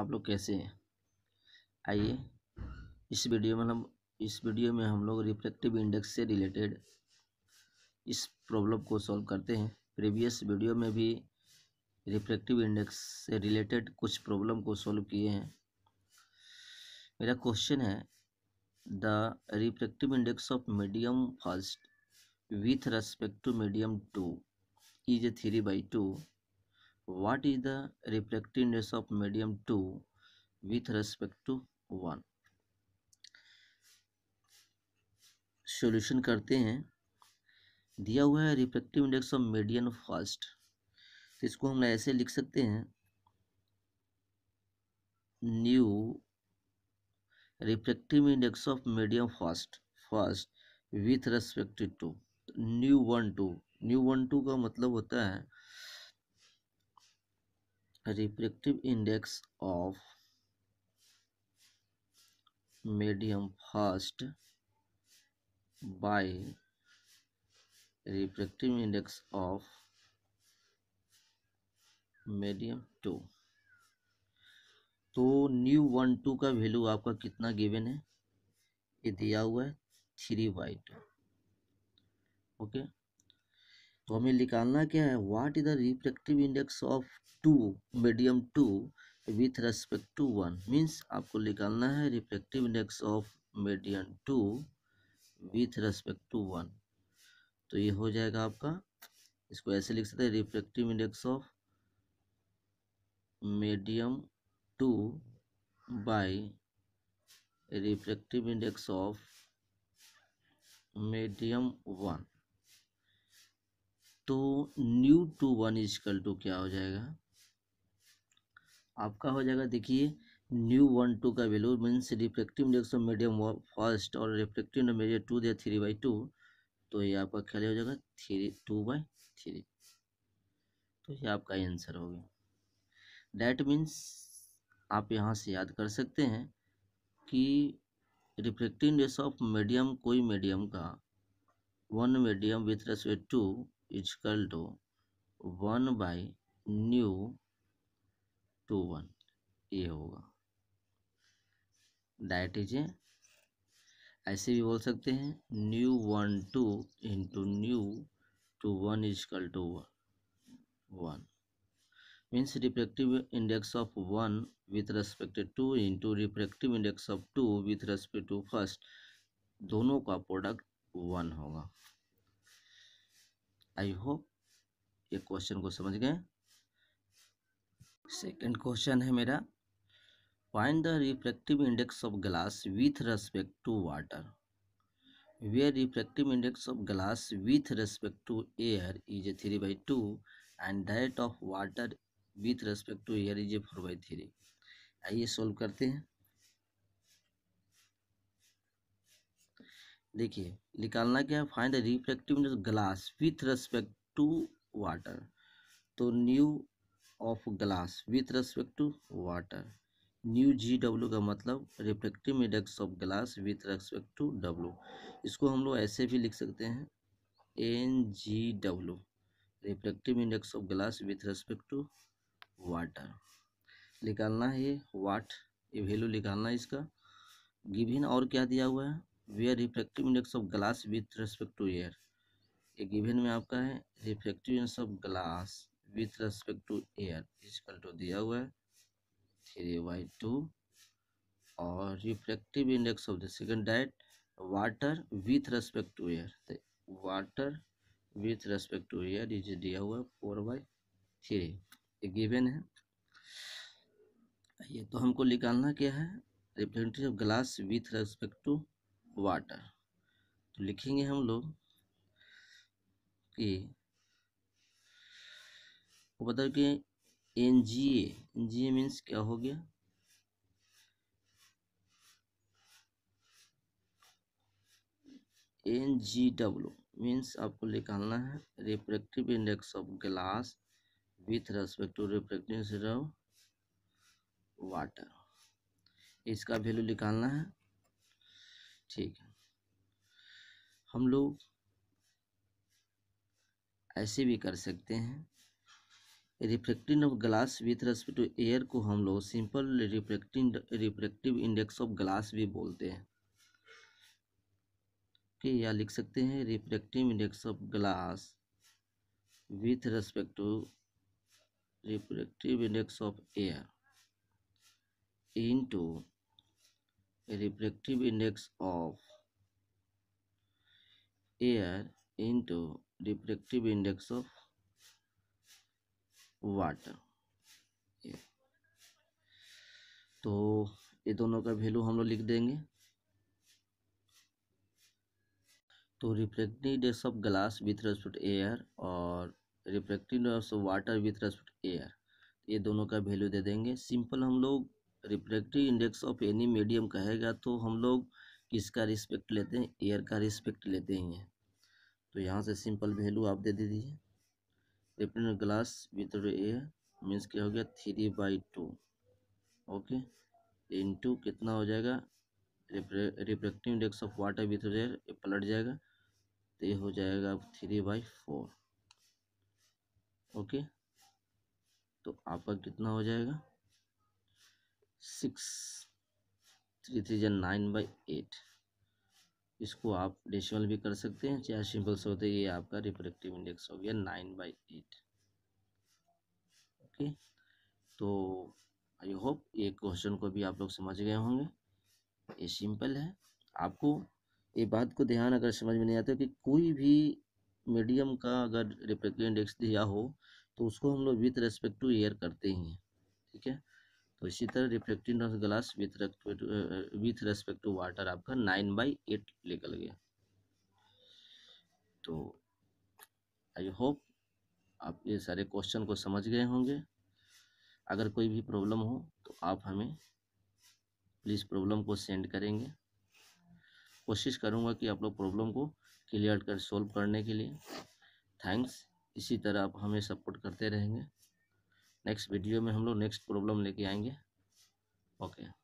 आप लोग कैसे हैं आइए इस वीडियो में हम इस वीडियो में हम लोग रिफ्लेक्टिव इंडेक्स से रिलेटेड इस प्रॉब्लम को सॉल्व करते हैं प्रीवियस वीडियो में भी रिफ्लेक्टिव इंडेक्स से रिलेटेड कुछ प्रॉब्लम को सॉल्व किए हैं मेरा क्वेश्चन है the reflective index of medium first with respect to medium two is three by two what is the reflectiveness of medium 2 with respect to 1 solution करते हैं दिया हुआ है reflective index of medium first तो इसको हम ऐसे लिख सकते हैं new reflective index of medium first first with respect to new one two new one two का मतलब होता है refractive index of medium first by refractive index of medium two तो न्यू वन टू का वैल्यू आपका कितना given है ये दिया हुआ है three by two okay okay? तो हमें निकालना क्या है what is the reflective index of two medium two with respect to one means आपको निकालना है reflective index of medium two with respect to one तो ये हो जाएगा आपका इसको ऐसे लिख सकते हैं reflective index of medium two by reflective index of medium one तो new two one equal to क्या हो जाएगा आपका हो जाएगा देखिए न्यू वन टू का value means reflective index of medium first और रिफ्लेक्टिव मीडियम टू दिया थ्री बाई टू तो ये आपका क्या हो जाएगा थ्री टू बाई थ्री तो ये आपका आंसर हो गया डैट मीन्स आप यहाँ से याद कर सकते हैं कि रिफ्लेक्टिव इंडेक्स ऑफ मीडियम कोई मीडियम का one medium with respect to equal to one by new two one ये होगा डाइट इज ऐसे भी बोल सकते हैं new one two into new two one equal to one one means refractive index of one with respect to into refractive index of two with respect to first दोनों का product one होगा I hope ये question को समझ गए second question है मेरा find the refractive index of glass with respect to water where refractive index of glass with respect to air is a three by two and that of water with respect to air is a four by three आइए solve करते हैं देखिए निकालना क्या है find the reflectiveness glass with respect to water तो new of glass with respect to water new G W का मतलब reflective index of glass with respect to W इसको हम लोग ऐसे भी लिख सकते हैं N G W reflective index of glass with respect to water निकालना है वाट ये वैल्यू निकालना है इसका गिविन और क्या दिया हुआ है where refractive index of glass with respect to air ये गिवन में आपका है refractive index of glass with respect to air equal to दिया हुआ है थ्री बाई टू और refractive index of the second that water with respect to air water with respect to air is दिया हुआ है फोर बाई थ्री ये given है ये तो हमको निकालना क्या है representative glass with respect to water तो लिखेंगे हम लोग कि बता के N G N G A means क्या हो गया एन जी डब्ल्यू मीन्स आपको निकालना है refractive index of glass with respect to refractive water इसका वैल्यू निकालना है ठीक है हम लोग ऐसे भी कर सकते हैं refracting of glass with respect to air को हम लोग simple refracting refractive index of glass भी बोलते हैं कि या लिख सकते हैं refractive index of glass with respect to refractive index of air into a refractive index of air into refractive index of water तो ये दोनों का वैल्यू हम लोग लिख देंगे तो refractive index of glass with respect air और refractive index of water with respect air ये दोनों का वैल्यू दे देंगे सिंपल हम लोग refractive index of any medium कहेगा तो हम लोग किसका रिस्पेक्ट लेते हैं एयर का रिस्पेक्ट लेते ही हैं तो यहाँ से सिंपल वैल्यू आप दे दीजिए represent glass with air means क्या हो गया three by two okay into कितना हो जाएगा refractive index of water with air पलट जाएगा तो ये हो जाएगा अब थ्री बाई फोर ओके तो आपका कितना हो जाएगा सिक्स थ्री थ्री जन नाइन बाई एट इसको आप डेसिमल भी कर सकते हैं चाहे सिंपल से होते ये आपका रिफ्रेक्टिव इंडेक्स हो गया नाइन बाई एट ओके तो आई होप ये क्वेश्चन को भी आप लोग समझ गए होंगे ये सिंपल है आपको ये बात को ध्यान अगर समझ में नहीं आता कि कोई भी मीडियम का अगर रिप्रेक्टिव इंडेक्स दिया हो तो उसको हम लोग विथ रेस्पेक्ट टू एयर करते ही हैं ठीक है तो इसी तरह reflecting glass with with respect to water आपका नाइन बाई एट निकल गया तो आई होप आप ये सारे क्वेश्चन को समझ गए होंगे अगर कोई भी प्रॉब्लम हो तो आप हमें प्लीज़ प्रॉब्लम को सेंड करेंगे कोशिश करूँगा कि आप लोग प्रॉब्लम को क्लियर कर सॉल्व करने के लिए थैंक्स इसी तरह आप हमें सपोर्ट करते रहेंगे नेक्स्ट वीडियो में हम लोग नेक्स्ट प्रॉब्लम लेके आएंगे ओके okay.